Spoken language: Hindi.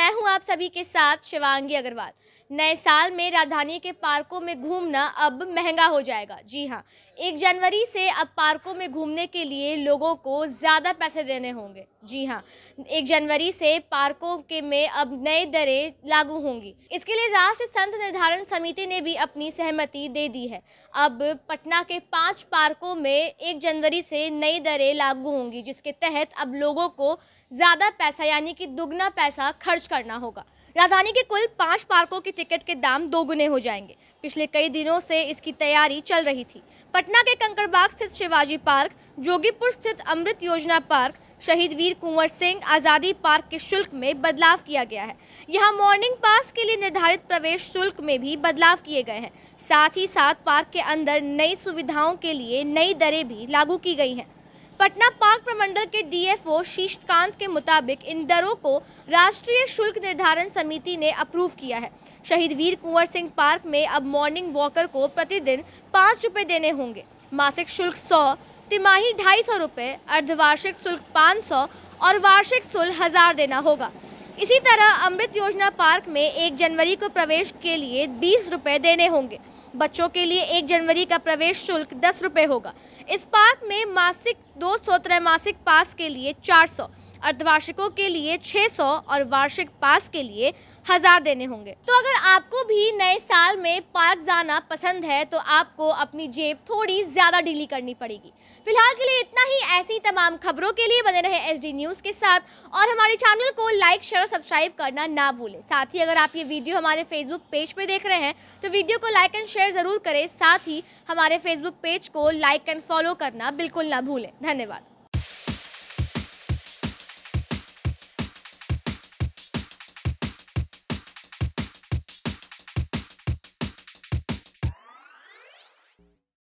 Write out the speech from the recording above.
मैं हूं आप सभी के साथ शिवांगी अग्रवाल नए साल में राजधानी के पार्कों में घूमना अब महंगा हो जाएगा जी हां एक जनवरी से अब पार्कों में घूमने के लिए लोगों को ज़्यादा पैसे देने होंगे जी हां एक जनवरी से पार्कों के में अब नए दरें लागू होंगी इसके लिए राष्ट्र संत निर्धारण समिति ने भी अपनी सहमति दे दी है अब पटना के पांच पार्कों में एक जनवरी से नई दरें लागू होंगी जिसके तहत अब लोगों को ज़्यादा पैसा यानी कि दुगना पैसा खर्च करना होगा राजधानी के कुल पाँच पार्कों के टिकट के दाम दोगुने हो जाएंगे पिछले कई दिनों से इसकी तैयारी चल रही थी पटना के कंकड़बाग स्थित शिवाजी पार्क जोगीपुर स्थित अमृत योजना पार्क शहीद वीर कुंवर सिंह आज़ादी पार्क के शुल्क में बदलाव किया गया है यहाँ मॉर्निंग पास के लिए निर्धारित प्रवेश शुल्क में भी बदलाव किए गए हैं साथ ही साथ पार्क के अंदर नई सुविधाओं के लिए नई दरें भी लागू की गई हैं पटना पार्क प्रमंडल के डीएफओ शीशकांत के मुताबिक इन दरों को राष्ट्रीय शुल्क निर्धारण समिति ने अप्रूव किया है शहीद वीर कुंवर सिंह पार्क में अब मॉर्निंग वॉकर को प्रतिदिन पाँच रुपये देने होंगे मासिक शुल्क सौ तिमाही ढाई सौ रुपये अर्धवार्षिक शुल्क पाँच सौ और वार्षिक शुल्क हजार देना होगा इसी तरह अमृत योजना पार्क में एक जनवरी को प्रवेश के लिए बीस रुपये देने होंगे बच्चों के लिए एक जनवरी का प्रवेश शुल्क दस रुपये होगा इस पार्क में मासिक दो सौ त्रैमासिक पास के लिए चार सौ अर्धवार्षिकों के लिए 600 और वार्षिक पास के लिए हजार देने होंगे तो अगर आपको भी नए साल में पार्क जाना पसंद है तो आपको अपनी जेब थोड़ी ज्यादा ढीली करनी पड़ेगी फिलहाल के लिए इतना ही ऐसी तमाम खबरों के लिए बने रहे एच न्यूज के साथ और हमारे चैनल को लाइक शेयर और सब्सक्राइब करना ना भूलें साथ ही अगर आप ये वीडियो हमारे फेसबुक पेज पर देख रहे हैं तो वीडियो को लाइक एंड शेयर जरूर करें साथ ही हमारे फेसबुक पेज को लाइक एंड फॉलो करना बिल्कुल ना भूलें धन्यवाद